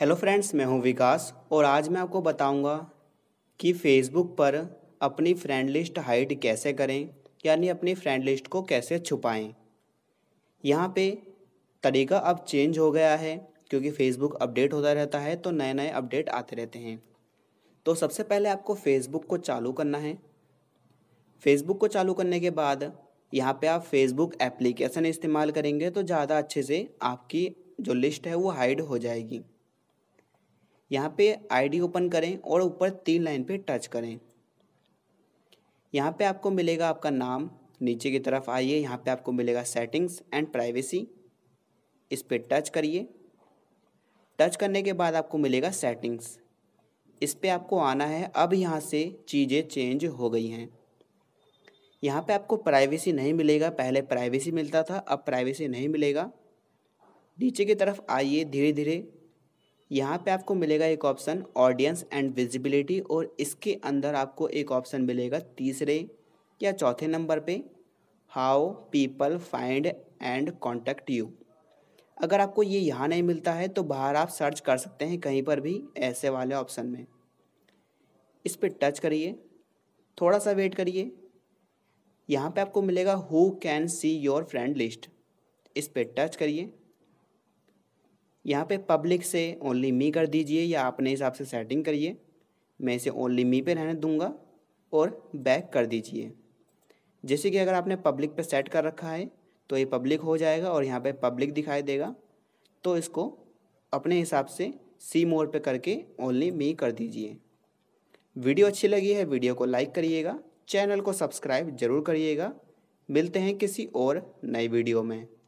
hello friends मैं हूं विकास और आज मैं आपको बताऊंगा कि फेसबुक पर अपनी फ्रेंड लिस्ट हाइड कैसे करें यानी अपनी फ्रेंड लिस्ट को कैसे छुपाएं यहाँ पे तरीका अब चेंज हो गया है क्योंकि फेसबुक अपडेट होता रहता है तो नए नए अपडेट आते रहते हैं तो सबसे पहले आपको फेसबुक को चालू करना है फेसबुक को चालू करने के बाद यहाँ पे आप फेसबुक एप्लीकेशन इस्तेमाल करेंगे तो ज़्यादा अच्छे से आपकी जो लिस्ट है वो हाइड हो जाएगी यहाँ पे आईडी ओपन करें और ऊपर तीन लाइन पे टच करें यहाँ पे आपको मिलेगा आपका नाम नीचे की तरफ आइए यहाँ पे आपको मिलेगा सेटिंग्स एंड प्राइवेसी इस पर टच करिए टच करने के बाद आपको मिलेगा सेटिंग्स इस पर आपको आना है अब यहाँ से चीज़ें चेंज हो गई हैं यहाँ पे आपको प्राइवेसी नहीं मिलेगा पहले प्राइवेसी मिलता था अब प्राइवेसी नहीं मिलेगा नीचे की तरफ आइए धीरे धीरे यहाँ पे आपको मिलेगा एक ऑप्शन ऑडियंस एंड विजिबिलिटी और इसके अंदर आपको एक ऑप्शन मिलेगा तीसरे या चौथे नंबर पे how people find and contact you अगर आपको ये यहाँ नहीं मिलता है तो बाहर आप सर्च कर सकते हैं कहीं पर भी ऐसे वाले ऑप्शन में इस पर टच करिए थोड़ा सा वेट करिए यहाँ पे आपको मिलेगा who can see your friend list इस पर टच करिए यहाँ पे पब्लिक से ओनली मी कर दीजिए या अपने हिसाब से सेटिंग करिए मैं इसे ओनली मी पे रहने दूँगा और बैक कर दीजिए जैसे कि अगर आपने पब्लिक पे सेट कर रखा है तो ये पब्लिक हो जाएगा और यहाँ पे पब्लिक दिखाई देगा तो इसको अपने हिसाब से सी मोड पे करके ओनली मी कर दीजिए वीडियो अच्छी लगी है वीडियो को लाइक करिएगा चैनल को सब्सक्राइब जरूर करिएगा मिलते हैं किसी और नई वीडियो में